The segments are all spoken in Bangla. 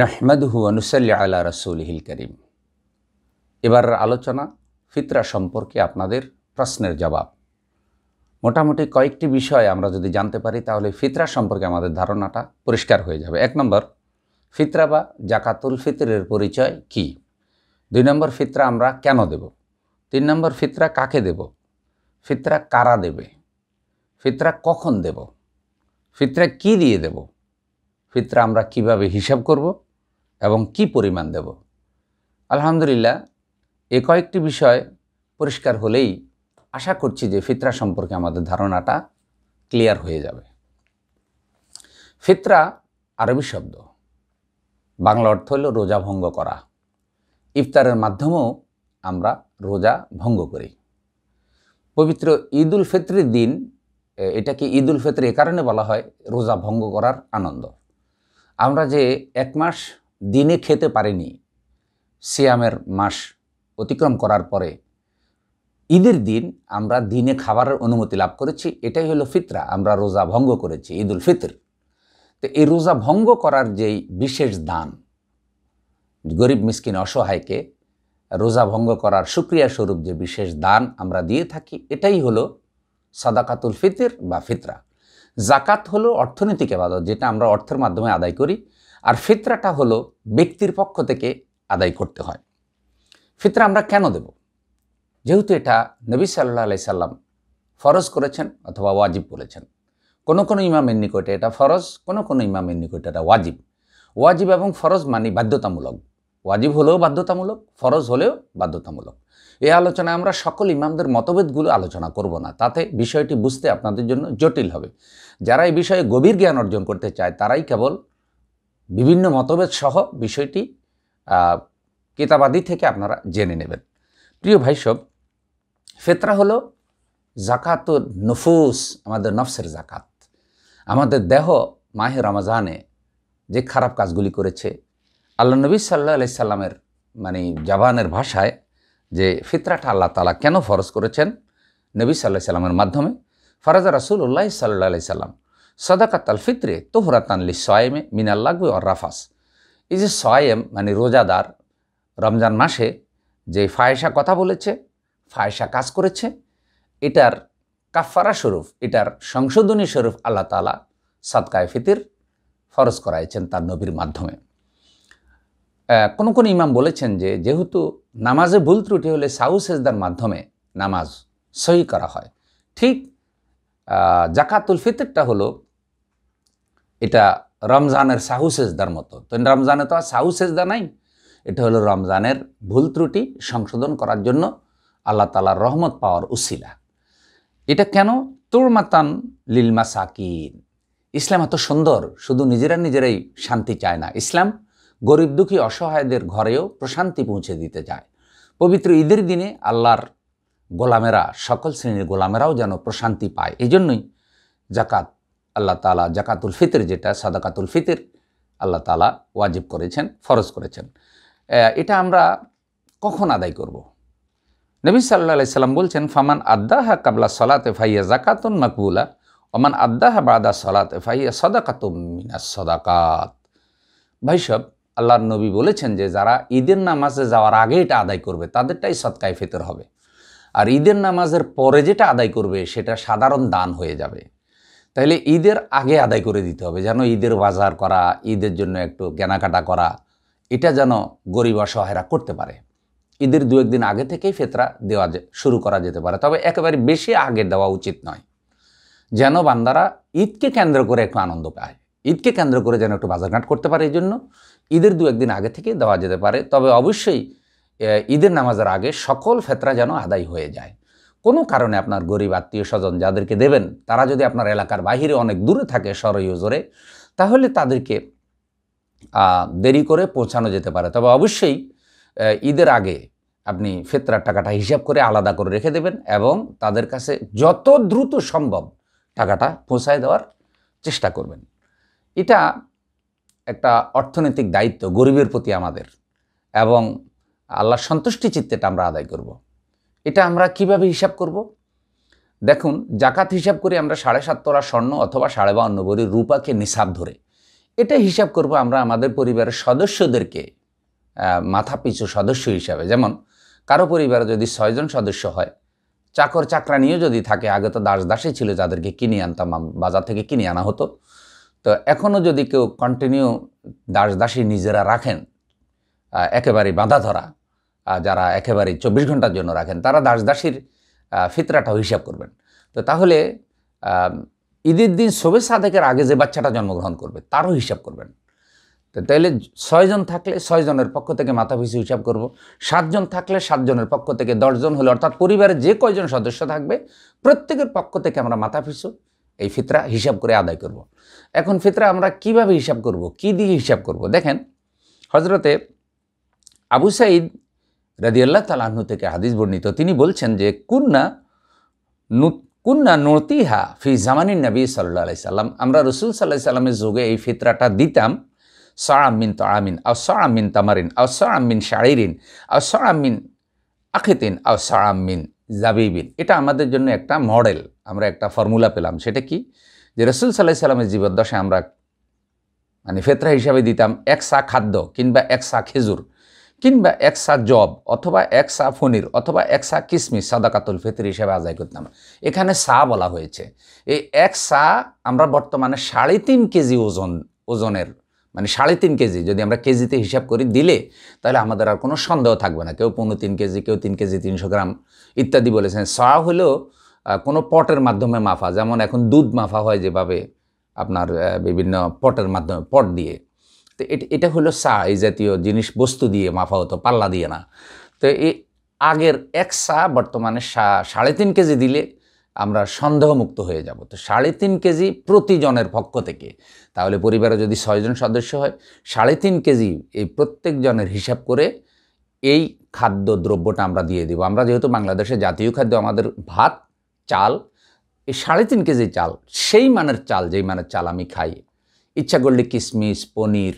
নাহমাদহু অনুসল্লি আলা রসুলহিল করিম এবার আলোচনা ফিতরা সম্পর্কে আপনাদের প্রশ্নের জবাব মোটামুটি কয়েকটি বিষয় আমরা যদি জানতে পারি তাহলে ফিতরা সম্পর্কে আমাদের ধারণাটা পরিষ্কার হয়ে যাবে এক নম্বর ফিতরা বা জাকাতুল ফিতরের পরিচয় কি দুই নম্বর ফিতরা আমরা কেন দেব তিন নম্বর ফিতরা কাকে দেব ফিতরা কারা দেবে ফিতরা কখন দেব ফিতরা কি দিয়ে দেবো ফিতরা আমরা কিভাবে হিসাব করব এবং কি পরিমাণ দেব আলহামদুলিল্লাহ এ কয়েকটি বিষয় পরিষ্কার হলেই আশা করছি যে ফিতরা সম্পর্কে আমাদের ধারণাটা ক্লিয়ার হয়ে যাবে ফিতরা আরবি শব্দ বাংলা অর্থ হল রোজা ভঙ্গ করা ইফতারের মাধ্যমেও আমরা রোজা ভঙ্গ করি পবিত্র ঈদুল ফিত্রির দিন এটাকে ঈদুল উল এ কারণে বলা হয় রোজা ভঙ্গ করার আনন্দ আমরা যে এক মাস দিনে খেতে পারিনি সিয়ামের মাস অতিক্রম করার পরে ঈদের দিন আমরা দিনে খাবারের অনুমতি লাভ করেছি এটাই হলো ফিতরা আমরা রোজা ভঙ্গ করেছি ঈদুল ফিতর তো এই রোজা ভঙ্গ করার যেই বিশেষ দান গরিব মিসকিন অসহায়কে রোজা ভঙ্গ করার সুক্রিয়া স্বরূপ যে বিশেষ দান আমরা দিয়ে থাকি এটাই হলো সাদাকাতুল ফিতির বা ফিতরা জাকাত হলো অর্থনৈতিক আবাদত যেটা আমরা অর্থের মাধ্যমে আদায় করি আর ফিতরাটা হলো ব্যক্তির পক্ষ থেকে আদায় করতে হয় ফিতরা আমরা কেন দেব যেহেতু এটা নবী সাল্লাহ আলাই সাল্লাম ফরজ করেছেন অথবা ওয়াজিব করেছেন কোনো কোনো ইমামের নিকটে এটা ফরজ কোনো কোনো ইমামের নিকটে এটা ওয়াজিব ওয়াজিব এবং ফরজ মানে বাধ্যতামূলক ওয়াজিব হলেও বাধ্যতামূলক ফরজ হলেও বাধ্যতামূলক এই আলোচনায় আমরা সকল ইমামদের মতভেদগুলো আলোচনা করব না তাতে বিষয়টি বুঝতে আপনাদের জন্য জটিল হবে যারা এই বিষয়ে গভীর জ্ঞান অর্জন করতে চায় তারাই কেবল বিভিন্ন মতভেদ সহ বিষয়টি কিতাবাদি থেকে আপনারা জেনে নেবেন প্রিয় ভাইসব ফেতরা হলো জাকাত নফুস আমাদের নফসের জাকাত আমাদের দেহ মাহে রমাজানে যে খারাপ কাজগুলি করেছে আল্লাহ নবী সাল্লা সাল্লামের মানে জাবানের ভাষায় যে ফিতরাটা আল্লাহ তালা কেন ফরজ করেছেন নবী সাল্লাহ সাল্লামের মাধ্যমে ফরাজা উল্লাহ সাল্লাহ সাল্লাম সদাকাত আল ফিতরে তোহরাতানলি সয়েমে লাগবে অর রাফাস এই যে সয়েম মানে রোজাদার রমজান মাসে যে ফায়েশা কথা বলেছে ফায়েশা কাজ করেছে এটার কাফারা স্বরূপ এটার সংশোধনী স্বরূপ আল্লাহ তালা সাদকায় ফিতির ফরজ করাইছেন তার নবীর মাধ্যমে কোন কোন ইমাম বলেছেন যে যেহেতু নামাজে ভুল ত্রুটি হলে সাউ সেজদার মাধ্যমে নামাজ সহি করা হয় ঠিক জাকাতুল ফিতরটা হলো এটা রমজানের সাহু সেজদার মতো তো রমজানে তো আর সাহু সেজদা নাই এটা হলো রমজানের ভুল ত্রুটি সংশোধন করার জন্য আল্লাহ তালার রহমত পাওয়ার উসিলা এটা কেন মাতান লিলমা সাকিন ইসলাম এত সুন্দর শুধু নিজেরা নিজেরাই শান্তি চায় না ইসলাম গরিব দুঃখী অসহায়দের ঘরেও প্রশান্তি পৌঁছে দিতে যায় পবিত্র ঈদের দিনে আল্লাহর গোলামেরা সকল শ্রেণীর গোলামেরাও যেন প্রশান্তি পায় এই জন্যই জাকাত আল্লাহ তালা জাকাতুল ফিতর যেটা সাদাকাতুল ফিতর আল্লাহ তালা ওয়াজিব করেছেন ফরজ করেছেন এটা আমরা কখন আদায় করব। নবী সাল্লা সাল্লাম বলছেন ফামান আদ্দাহা কাবলা সলাতে ফাইয়া জাকাতুন মকবুলা ওমান আদ্দাহা বাদা সলাতে ফাইয়া সদাকাতুম সদাকাত ভাইসব আল্লাহর নবী বলেছেন যে যারা ঈদের নামাজে যাওয়ার আগে এটা আদায় করবে তাদেরটাই সৎকায় ফেতর হবে আর ঈদের নামাজের পরে যেটা আদায় করবে সেটা সাধারণ দান হয়ে যাবে তাহলে ঈদের আগে আদায় করে দিতে হবে যেন ঈদের বাজার করা ঈদের জন্য একটু কেনাকাটা করা এটা যেন গরিব অসহায়রা করতে পারে ঈদের দু একদিন আগে থেকেই ফেতরা দেওয়া শুরু করা যেতে পারে তবে একেবারে বেশি আগে দেওয়া উচিত নয় যেন বান্দারা ঈদকে কেন্দ্র করে একটু আনন্দ পায় ঈদকে কেন্দ্র করে যেন একটু বাজারঘাট করতে পারে এই জন্য ঈদের দু একদিন আগে থেকে দেওয়া যেতে পারে তবে অবশ্যই ঈদের নামাজের আগে সকল ফেতরা যেন আদায় হয়ে যায় কোনো কারণে আপনার গরিব আত্মীয় স্বজন যাদেরকে দেবেন তারা যদি আপনার এলাকার বাহিরে অনেক দূরে থাকে জোরে তাহলে তাদেরকে দেরি করে পৌঁছানো যেতে পারে তবে অবশ্যই ঈদের আগে আপনি ফেতরার টাকাটা হিসাব করে আলাদা করে রেখে দেবেন এবং তাদের কাছে যত দ্রুত সম্ভব টাকাটা পৌঁছায় দেওয়ার চেষ্টা করবেন এটা একটা অর্থনৈতিক দায়িত্ব গরিবের প্রতি আমাদের এবং আল্লাহর সন্তুষ্টি চিত্তেটা আমরা আদায় করব। এটা আমরা কিভাবে হিসাব করব। দেখুন জাকাত হিসাব করে আমরা সাড়ে সাত তোলা স্বর্ণ অথবা সাড়ে বাউন্ন বড়ি রূপাকে নিসাব ধরে এটা হিসাব করব আমরা আমাদের পরিবারের সদস্যদেরকে মাথা পিছু সদস্য হিসাবে যেমন কারো পরিবারে যদি ছয়জন সদস্য হয় চাকর চাকরানিও যদি থাকে আগে তো দাস দাসী ছিল যাদেরকে কিনে আনতাম বাজার থেকে কিনে আনা হতো তো এখনও যদি কেউ কন্টিনিউ দাস দাসী নিজেরা রাখেন একেবারে বাঁধা ধরা যারা একেবারে চব্বিশ ঘন্টার জন্য রাখেন তারা দাস দাসীর ফিতরাটাও হিসাব করবেন তো তাহলে ঈদের দিন শোভে সাদেকের আগে যে বাচ্চাটা জন্মগ্রহণ করবে তারও হিসাব করবেন তো তাইলে ছয়জন থাকলে ছয়জনের পক্ষ থেকে মাথা পিছু হিসাব করব সাতজন থাকলে সাতজনের পক্ষ থেকে দশজন হলে অর্থাৎ পরিবারের যে কয়জন সদস্য থাকবে প্রত্যেকের পক্ষ থেকে আমরা মাথা পিছু এই ফিতরা হিসাব করে আদায় করব। এখন ফিতরা আমরা কিভাবে হিসাব করব কি দিয়ে হিসাব করব দেখেন হজরতে আবু সাইদ রাজিউল্লাহ তালাহ্ন থেকে হাদিস বর্ণিত তিনি বলছেন যে কুন্না কুন্না নতিহা ফি জামানিন নবী সাল্লা আলি সাল্লাম আমরা রসুল সাল্লাহ সাল্লামের যুগে এই ফিতরাটা দিতাম সরামিন তো আমিন আও সরামিন তামারিন আউ সরামিন শাড়িরিন আউ সরামিন আখিতিন আউ সরামিন জাবিবিন এটা আমাদের জন্য একটা মডেল আমরা একটা ফর্মুলা পেলাম সেটা কি যে রসুল সাল্লাহ সাল্লামের জীবদ্দশায় আমরা মানে ফেতরা হিসাবে দিতাম এক সা খাদ্য কিংবা এক সা খেজুর কিংবা এক সা জব অথবা এক সা ফনির অথবা এক সা কিসমিস সাদাকাতুল ফেতরি হিসাবে আদায় করতাম এখানে সা বলা হয়েছে এই এক সা আমরা বর্তমানে সাড়ে তিন কেজি ওজন ওজনের মানে সাড়ে তিন কেজি যদি আমরা কেজিতে হিসাব করি দিলে তাহলে আমাদের আর কোনো সন্দেহ থাকবে না কেউ পনেরো তিন কেজি কেউ তিন কেজি তিনশো গ্রাম ইত্যাদি বলেছেন সা হলো কোনো পটের মাধ্যমে মাফা যেমন এখন দুধ মাফা হয় যেভাবে আপনার বিভিন্ন পটের মাধ্যমে পট দিয়ে তো এটা হলো সা এই জাতীয় জিনিস বস্তু দিয়ে মাফা হতো পাল্লা দিয়ে না তো এই আগের এক সা বর্তমানে সা সাড়ে তিন কেজি দিলে আমরা সন্দেহমুক্ত হয়ে যাব তো সাড়ে তিন কেজি প্রতিজনের পক্ষ থেকে তাহলে পরিবারে যদি ছয়জন সদস্য হয় সাড়ে তিন কেজি এই প্রত্যেকজনের হিসাব করে এই খাদ্য দ্রব্যটা আমরা দিয়ে দিব আমরা যেহেতু বাংলাদেশে জাতীয় খাদ্য আমাদের ভাত চাল এই সাড়ে তিন কেজি চাল সেই মানের চাল যেই মানের চাল আমি খাই ইচ্ছা করলে কিশমিশ পনির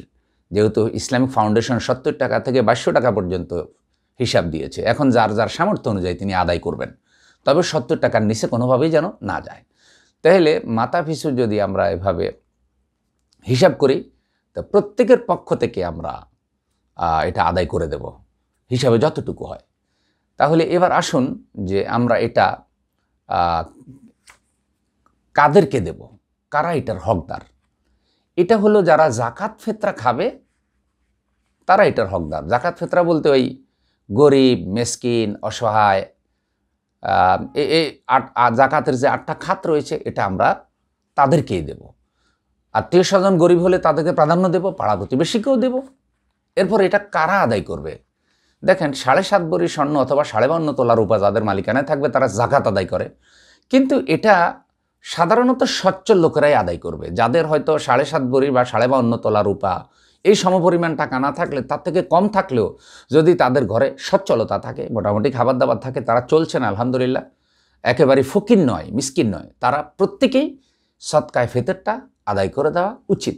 যেহেতু ইসলামিক ফাউন্ডেশন সত্তর টাকা থেকে বাইশশো টাকা পর্যন্ত হিসাব দিয়েছে এখন যার যার সামর্থ্য অনুযায়ী তিনি আদায় করবেন তবে সত্তর টাকার নিচে কোনোভাবেই যেন না যায় তাহলে মাতা পিছু যদি আমরা এভাবে হিসাব করি তো প্রত্যেকের পক্ষ থেকে আমরা এটা আদায় করে দেব হিসাবে যতটুকু হয় তাহলে এবার আসুন যে আমরা এটা কাদেরকে দেব কারা এটার হকদার এটা হলো যারা জাকাত ফেতরা খাবে তারা এটার হকদার জাকাত ফেতরা বলতে ওই গরিব মেসকিন অসহায় এ আট জাকাতের যে আটটা খাত রয়েছে এটা আমরা তাদেরকেই দেব আত্মীয় স্বজন গরিব হলে তাদেরকে প্রাধান্য দেব পাড়া প্রতিবেশীকেও দেব এরপর এটা কারা আদায় করবে দেখেন সাড়ে সাত বড়ি স্বর্ণ অথবা সাড়ে বান্ন তোলা রূপা যাদের মালিকানায় থাকবে তারা জাকাত আদায় করে কিন্তু এটা সাধারণত স্বচ্ছ লোকেরাই আদায় করবে যাদের হয়তো সাড়ে সাত বড়ি বা সাড়ে বান্ন তোলা রূপা এই সমপরিমাণ টাকা না থাকলে তার থেকে কম থাকলেও যদি তাদের ঘরে সচ্ছলতা থাকে মোটামুটি খাবার দাবার থাকে তারা চলছেন আলহামদুলিল্লাহ একেবারে ফকির নয় মিসকিন নয় তারা প্রত্যেকেই সৎকায় ফেতেরটা আদায় করে দেওয়া উচিত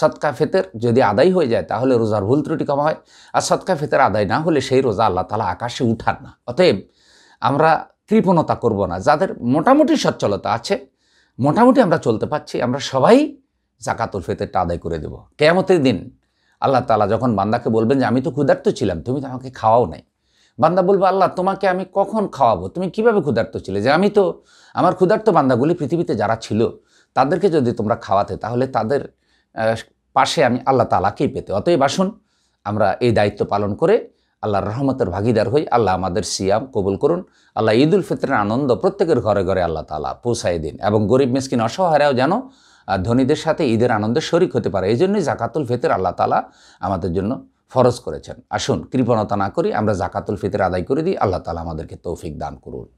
সৎকা ফেতের যদি আদায় হয়ে যায় তাহলে রোজার ভুল ত্রুটি কমা হয় আর সৎকা ফেতের আদায় না হলে সেই রোজা আল্লাহ তালা আকাশে উঠান না অতএব আমরা কৃপণতা করব না যাদের মোটামুটি সচ্ছলতা আছে মোটামুটি আমরা চলতে পারছি আমরা সবাই জাকাতুল ফেতেরটা আদায় করে দেব কেয়ামতের দিন আল্লাহ তালা যখন বান্দাকে বলবেন যে আমি তো ক্ষুধার্ত ছিলাম তুমি তো আমাকে খাওয়াও নাই বান্দা বলবে আল্লাহ তোমাকে আমি কখন খাওয়াবো তুমি কিভাবে ক্ষুধার্ত ছিলে যে আমি তো আমার ক্ষুধার্ত বান্দাগুলি পৃথিবীতে যারা ছিল তাদেরকে যদি তোমরা খাওয়াতে তাহলে তাদের পাশে আমি আল্লাহ তালাকেই পেতে অতএব আসুন আমরা এই দায়িত্ব পালন করে আল্লাহর রহমতের ভাগিদার হই আল্লাহ আমাদের সিয়াম কবুল করুন আল্লাহ ঈদ উল ফিতরের আনন্দ প্রত্যেকের ঘরে ঘরে আল্লাহ তালা পৌঁছায় দিন এবং গরিব মিসকিন অসহায়রাও যেন ধনীদের সাথে ঈদের আনন্দে শরিক হতে পারে এই জন্যই জাকাতুল ফিতর আল্লাহ তালা আমাদের জন্য ফরজ করেছেন আসুন কৃপণতা না করি আমরা জাকাতুল ফিতর আদায় করে দিই আল্লাহ তালা আমাদেরকে তৌফিক দান করুন